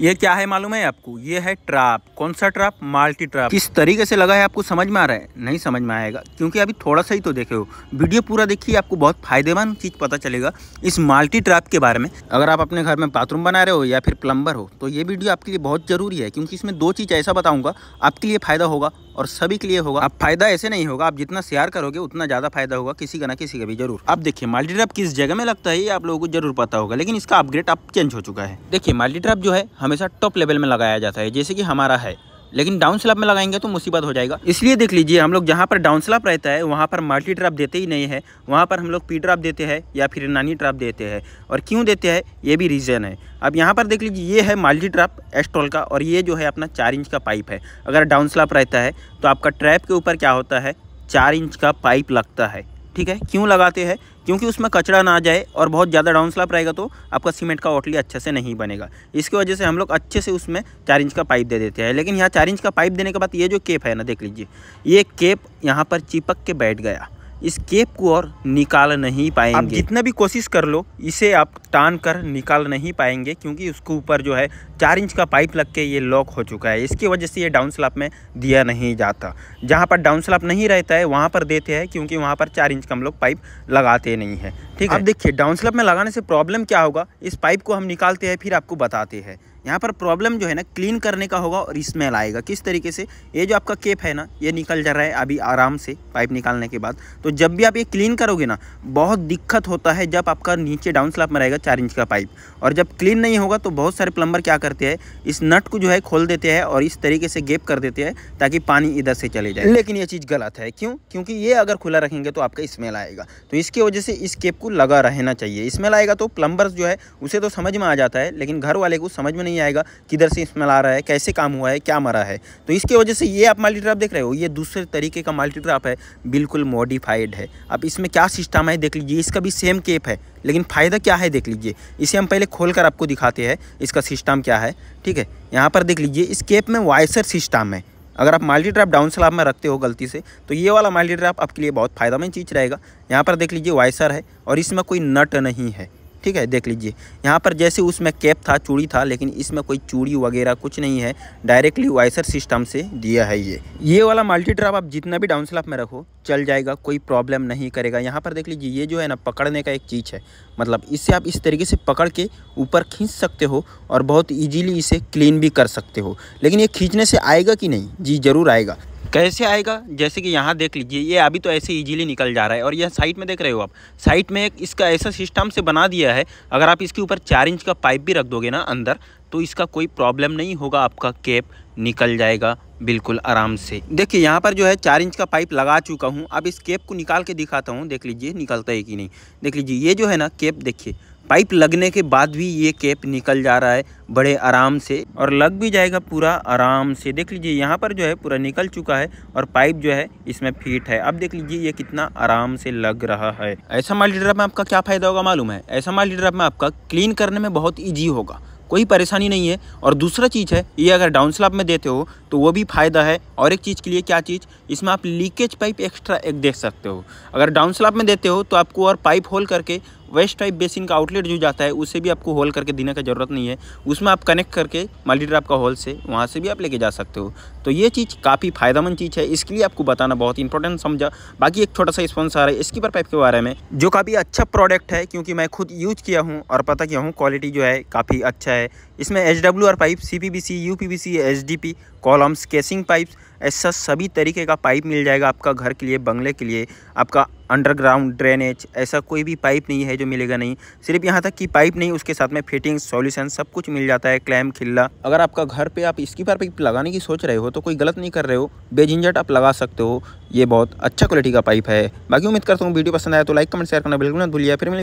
ये क्या है मालूम है आपको ये है ट्राप कौन सा ट्राप माल्टी ट्रैप किस तरीके से लगा है आपको समझ में आ रहा है नहीं समझ में आएगा क्योंकि अभी थोड़ा सा ही तो देखे हो वीडियो पूरा देखिए आपको बहुत फायदेमंद चीज़ पता चलेगा इस माल्टी ट्रैप के बारे में अगर आप अपने घर में बाथरूम बना रहे हो या फिर प्लम्बर हो तो ये वीडियो आपके लिए बहुत ज़रूरी है क्योंकि इसमें दो चीज़ ऐसा बताऊंगा आपके लिए फ़ायदा होगा और सभी के लिए होगा अब फायदा ऐसे नहीं होगा आप जितना शेयर करोगे उतना ज्यादा फायदा होगा किसी का ना किसी का भी जरूर अब देखिए मल्टी ट्रैप किस जगह में लगता है ये आप लोगों को जरूर पता होगा लेकिन इसका अपग्रेड अब चेंज हो चुका है देखिए मल्टी ट्रैप जो है हमेशा टॉप लेवल में लगाया जाता है जैसे कि हमारा है लेकिन डाउन स्लैप में लगाएंगे तो मुसीबत हो जाएगा इसलिए देख लीजिए हम लोग जहाँ पर डाउन स्लैप रहता है वहाँ पर मल्टी ट्रैप देते ही नहीं है वहाँ पर हम लोग पी ट्रैप देते हैं या फिर नानी ट्रैप देते हैं और क्यों देते हैं ये भी रीज़न है अब यहाँ पर देख लीजिए ये है माल्टी ट्रैप एस्ट्रोल का और ये जो है अपना चार इंच का पाइप है अगर डाउन स्लैप रहता है तो आपका ट्रैप के ऊपर क्या होता है चार इंच का पाइप लगता है ठीक है क्यों लगाते हैं क्योंकि उसमें कचरा ना जाए और बहुत ज़्यादा डाउन स्लाप रहेगा तो आपका सीमेंट का ओटली अच्छे से नहीं बनेगा इसकी वजह से हम लोग अच्छे से उसमें चार इंच का पाइप दे देते हैं लेकिन यहाँ चार इंच का पाइप देने के बाद ये जो केप है ना देख लीजिए ये केप यहाँ पर चिपक के बैठ गया इस केप को और निकाल नहीं पाएंगे आप जितना भी कोशिश कर लो इसे आप टान कर निकाल नहीं पाएंगे क्योंकि उसके ऊपर जो है चार इंच का पाइप लग के ये लॉक हो चुका है इसकी वजह से ये डाउन स्लाप में दिया नहीं जाता जहाँ पर डाउन स्लाप नहीं रहता है वहाँ पर देते हैं क्योंकि वहाँ पर चार इंच का हम लोग पाइप लगाते नहीं है ठीक है अब देखिए डाउन स्लाप में लगाने से प्रॉब्लम क्या होगा इस पाइप को हम निकालते हैं फिर आपको बताते हैं यहाँ पर प्रॉब्लम जो है ना क्लीन करने का होगा और स्मेल आएगा किस तरीके से ये जो आपका केप है ना ये निकल जा रहा है अभी आराम से पाइप निकालने के बाद तो जब भी आप ये क्लीन करोगे ना बहुत दिक्कत होता है जब आपका नीचे डाउन स्लाप में रहेगा चार इंच का पाइप और जब क्लीन नहीं होगा तो बहुत सारे प्लम्बर क्या करते हैं इस नट को जो है खोल देते हैं और इस तरीके से गेप कर देते हैं ताकि पानी इधर से चले जाए लेकिन ये चीज़ गलत है क्यों क्योंकि ये अगर खुला रखेंगे तो आपका स्मेल आएगा तो इसकी वजह से इस केप को लगा रहना चाहिए स्मेल आएगा तो प्लम्बर जो है उसे तो समझ में आ जाता है लेकिन घर वाले को समझ में नहीं नहीं आएगा किधर से स्मेल आ रहा है कैसे काम हुआ है क्या मरा है तो इसकी वजह से ये आप मल्टी ट्रैप देख रहे हो ये दूसरे तरीके का मल्टी ट्रैप है बिल्कुल मॉडिफाइड है अब इसमें क्या सिस्टम है देख लीजिए इसका भी सेम केप है लेकिन फ़ायदा क्या है देख लीजिए इसे हम पहले खोल आपको दिखाते हैं इसका सिस्टम क्या है ठीक है यहाँ पर देख लीजिए इस केप में वाइसर सिस्टम है अगर आप मल्टी ट्रैप डाउन स्लाब में रखते हो गलती से तो ये वाला मल्टी ट्रैप आपके लिए बहुत फायदेमंद चीज़ रहेगा यहाँ पर देख लीजिए वाइसर है और इसमें कोई नट नहीं है ठीक है देख लीजिए यहाँ पर जैसे उसमें कैप था चूड़ी था लेकिन इसमें कोई चूड़ी वगैरह कुछ नहीं है डायरेक्टली वाइसर सिस्टम से दिया है ये ये वाला मल्टी ट्रैप आप जितना भी डाउन स्लैप में रखो चल जाएगा कोई प्रॉब्लम नहीं करेगा यहाँ पर देख लीजिए ये जो है ना पकड़ने का एक चीज़ है मतलब इससे आप इस तरीके से पकड़ के ऊपर खींच सकते हो और बहुत ईजीली इसे क्लीन भी कर सकते हो लेकिन ये खींचने से आएगा कि नहीं जी ज़रूर आएगा कैसे आएगा जैसे कि यहाँ देख लीजिए ये अभी तो ऐसे इजीली निकल जा रहा है और यह साइट में देख रहे हो आप साइट में एक इसका ऐसा सिस्टम से बना दिया है अगर आप इसके ऊपर चार इंच का पाइप भी रख दोगे ना अंदर तो इसका कोई प्रॉब्लम नहीं होगा आपका कैप निकल जाएगा बिल्कुल आराम से देखिए यहाँ पर जो है चार इंच का पाइप लगा चुका हूँ अब इस केप को निकाल के दिखाता हूँ देख लीजिए निकलता है कि नहीं देख लीजिए ये जो है ना केप देखिए पाइप लगने के बाद भी ये कैप निकल जा रहा है बड़े आराम से और लग भी जाएगा पूरा आराम से देख लीजिए यहाँ पर जो है पूरा निकल चुका है और पाइप जो है इसमें फिट है अब देख लीजिए ये कितना आराम से लग रहा है ऐसा माल लीटर में आपका क्या फ़ायदा होगा मालूम है ऐसा माल लीटर में आपका क्लीन करने में बहुत ईजी होगा कोई परेशानी नहीं है और दूसरा चीज़ है ये अगर डाउन स्लाब में देते हो तो वो भी फ़ायदा है और एक चीज़ के लिए क्या चीज़ इसमें आप लीकेज पाइप एक्स्ट्रा एक देख सकते हो अगर डाउन स्लाब में देते हो तो आपको और पाइप होल करके वेस्ट टाइप बेसिन का आउटलेट जो जाता है उसे भी आपको होल करके देने का ज़रूरत नहीं है उसमें आप कनेक्ट करके मल्टीट्रैप का होल से वहाँ से भी आप लेके जा सकते हो तो ये चीज़ काफ़ी फायदेमंद चीज़ है इसके लिए आपको बताना बहुत इंपॉर्टेंट समझा बाकी एक छोटा सा स्पॉन्स आ रहा है स्कीपर पाइप के बारे में जो काफ़ी अच्छा प्रोडक्ट है क्योंकि मैं खुद यूज किया हूँ और पता किया हूँ क्वालिटी जो है काफ़ी अच्छा है इसमें H pipe C P B C U P B C H D P कॉल कॉलम्स केसिंग पाइप्स ऐसा सभी तरीके का पाइप मिल जाएगा आपका घर के लिए बंगले के लिए आपका अंडरग्राउंड ड्रेनेज ऐसा कोई भी पाइप नहीं है जो मिलेगा नहीं सिर्फ यहाँ तक कि पाइप नहीं उसके साथ में फिटिंग सॉल्यूशन सब कुछ मिल जाता है क्लैम खिल्ला अगर आपका घर पे आप इसकी पर पाइप लगाने की सोच रहे हो तो कोई गलत नहीं कर रहे हो बेझंझट आप लगा सकते हो ये बहुत अच्छा क्वालिटी का पाइप है बाकी उम्मीद करता हूँ वीडियो पसंद आया तो लाइक कमेंट शेयर करना बिल्कुल ना भूलिए फिर